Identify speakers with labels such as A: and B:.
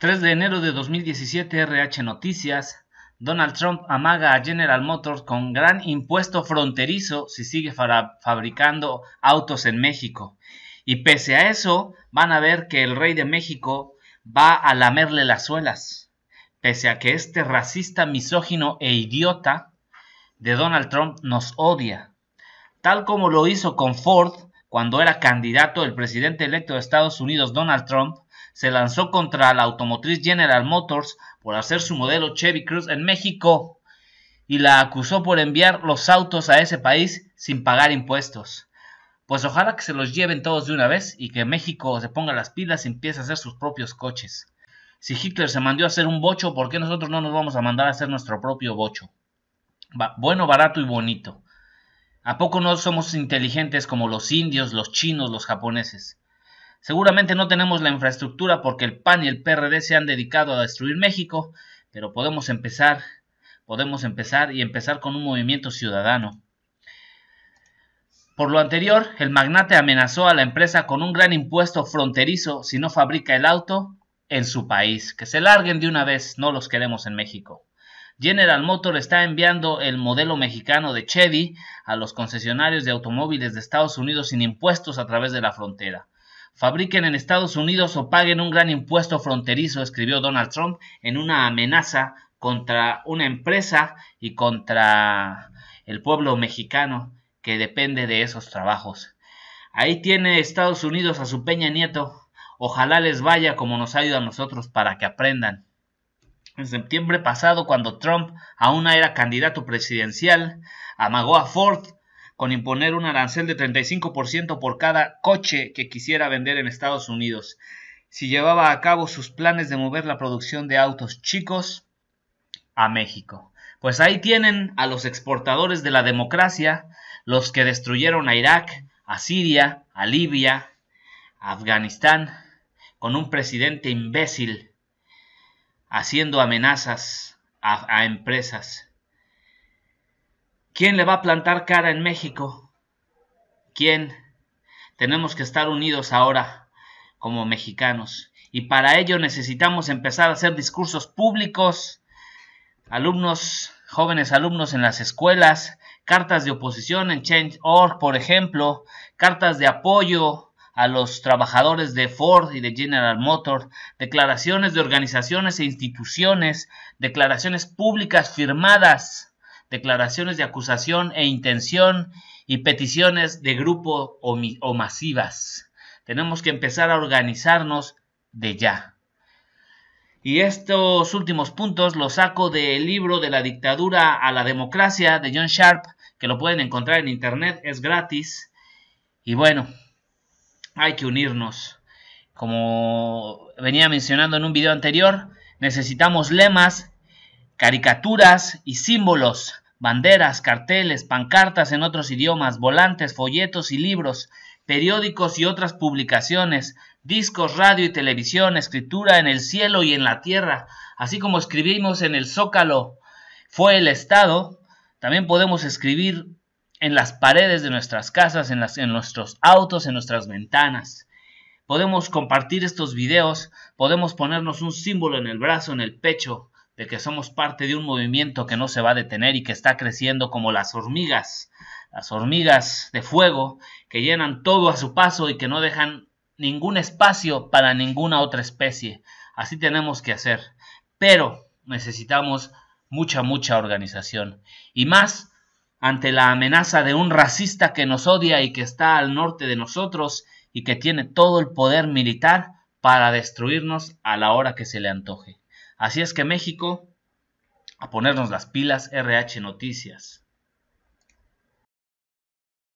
A: 3 de enero de 2017, RH Noticias. Donald Trump amaga a General Motors con gran impuesto fronterizo si sigue fabricando autos en México. Y pese a eso, van a ver que el rey de México va a lamerle las suelas. Pese a que este racista, misógino e idiota de Donald Trump nos odia. Tal como lo hizo con Ford cuando era candidato el presidente electo de Estados Unidos, Donald Trump, se lanzó contra la automotriz General Motors por hacer su modelo Chevy Cruz en México y la acusó por enviar los autos a ese país sin pagar impuestos. Pues ojalá que se los lleven todos de una vez y que México se ponga las pilas y empiece a hacer sus propios coches. Si Hitler se mandó a hacer un bocho, ¿por qué nosotros no nos vamos a mandar a hacer nuestro propio bocho? bueno, barato y bonito. ¿A poco no somos inteligentes como los indios, los chinos, los japoneses? Seguramente no tenemos la infraestructura porque el PAN y el PRD se han dedicado a destruir México, pero podemos empezar, podemos empezar y empezar con un movimiento ciudadano. Por lo anterior, el magnate amenazó a la empresa con un gran impuesto fronterizo si no fabrica el auto en su país. Que se larguen de una vez, no los queremos en México. General Motor está enviando el modelo mexicano de Chevy a los concesionarios de automóviles de Estados Unidos sin impuestos a través de la frontera fabriquen en Estados Unidos o paguen un gran impuesto fronterizo, escribió Donald Trump en una amenaza contra una empresa y contra el pueblo mexicano que depende de esos trabajos. Ahí tiene Estados Unidos a su Peña Nieto. Ojalá les vaya como nos ha ido a nosotros para que aprendan. En septiembre pasado, cuando Trump aún era candidato presidencial, amagó a Ford con imponer un arancel de 35% por cada coche que quisiera vender en Estados Unidos. Si llevaba a cabo sus planes de mover la producción de autos chicos a México. Pues ahí tienen a los exportadores de la democracia, los que destruyeron a Irak, a Siria, a Libia, a Afganistán, con un presidente imbécil haciendo amenazas a, a empresas ¿Quién le va a plantar cara en México? ¿Quién? Tenemos que estar unidos ahora como mexicanos y para ello necesitamos empezar a hacer discursos públicos, alumnos, jóvenes alumnos en las escuelas, cartas de oposición en Change.org, por ejemplo, cartas de apoyo a los trabajadores de Ford y de General Motors, declaraciones de organizaciones e instituciones, declaraciones públicas firmadas declaraciones de acusación e intención y peticiones de grupo o, masivas. Tenemos que empezar a organizarnos de ya. Y estos últimos puntos los saco del libro de la dictadura a la democracia de John Sharp, que lo pueden encontrar en internet, es gratis. Y bueno, hay que unirnos. Como venía mencionando en un video anterior, necesitamos lemas, caricaturas y símbolos banderas, carteles, pancartas en otros idiomas, volantes, folletos y libros, periódicos y otras publicaciones, discos, radio y televisión, escritura en el cielo y en la tierra, así como escribimos en el zócalo, fue el Estado, también podemos escribir en las paredes de nuestras casas, en, las, en nuestros autos, en nuestras ventanas. Podemos compartir estos videos, podemos ponernos un símbolo en el brazo, en el pecho, de que somos parte de un movimiento que no se va a detener y que está creciendo como las hormigas, las hormigas de fuego que llenan todo a su paso y que no dejan ningún espacio para ninguna otra especie. Así tenemos que hacer. Pero necesitamos mucha, mucha organización. Y más ante la amenaza de un racista que nos odia y que está al norte de nosotros y que tiene todo el poder militar para destruirnos a la hora que se le antoje. Así es que México, a ponernos las pilas RH Noticias.